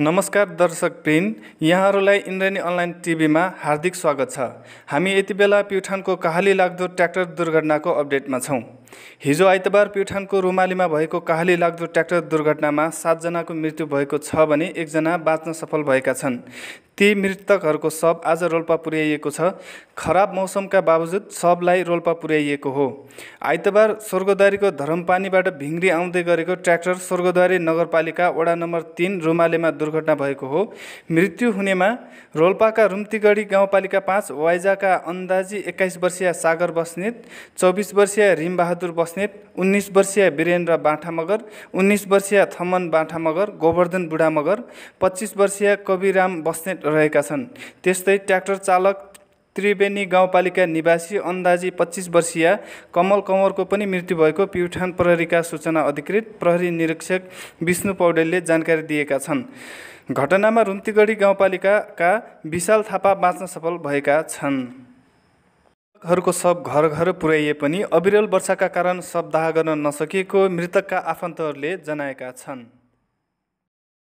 नमस्कार दर्शक प्रिन यहाँहरूलाई इन्द्रणी अनलाइन टिभीमा हार्दिक स्वागत छ हामी यति बेला प्युठानको काहाली लाग्दो ट्र्याक्टर दुर्घटनाको अपडेटमा छौँ हिजो आइतबार प्युठानको रुमालीमा भएको काहाली लाग्दो ट्र्याक्टर दुर्घटनामा सातजनाको मृत्यु भएको छ भने एकजना बाँच्न सफल भएका छन् ती मृतकहरूको शव आज रोल्पा पुर्याइएको छ खराब मौसमका बावजुद शवलाई रोल्पा पुर्याइएको हो आइतबार स्वर्गद्वारीको धरमपानीबाट भिङ्री आउँदै गरेको ट्र्याक्टर स्वर्गद्वारी नगरपालिका वडा नम्बर तिन रुमालेमा दुर्घटना भएको हो मृत्यु हुनेमा रोल्पाका रुम्तीगढी गाउँपालिका पाँच वाइजाका अन्दाजी एक्काइस वर्षीय सागर बस्नेत चौबिस वर्षीय रिमबहादुर बस्नेत उन्नाइस वर्षीय वीरेन्द्र मगर उन्नाइस वर्षीय थमन मगर गोवर्धन बुढामगर पच्चिस वर्षीय कविराम बस्नेत रहेका छन् त्यस्तै ट्र्याक्टर चालक त्रिवेणी गाउँपालिका निवासी अन्दाजी पच्चिस वर्षीय कमल कमरको पनि मृत्यु भएको प्युठान प्रहरीका सूचना अधिकृत प्रहरी निरीक्षक विष्णु पौडेलले जानकारी दिएका छन् घटनामा रुम्तीगढी गाउँपालिकाका विशाल थापा बाँच्न सफल भएका छन् मृतकहरूको सब घर घर पुर्याइए पनि अविरल वर्षाका कारण सब दाह गर्न नसकिएको मृतकका आफन्तहरूले जनाएका छन्